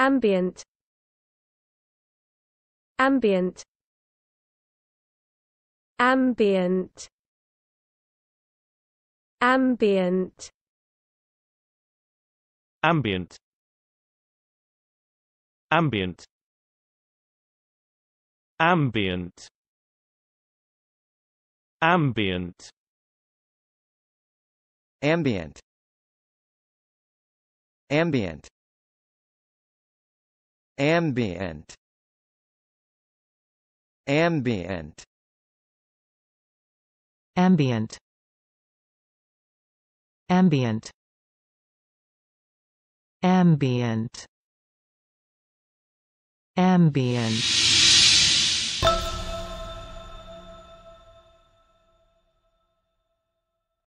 ambient ambient ambient ambient ambient ambient ambient ambient ambient ambient ambient ambient ambient ambient ambient ambient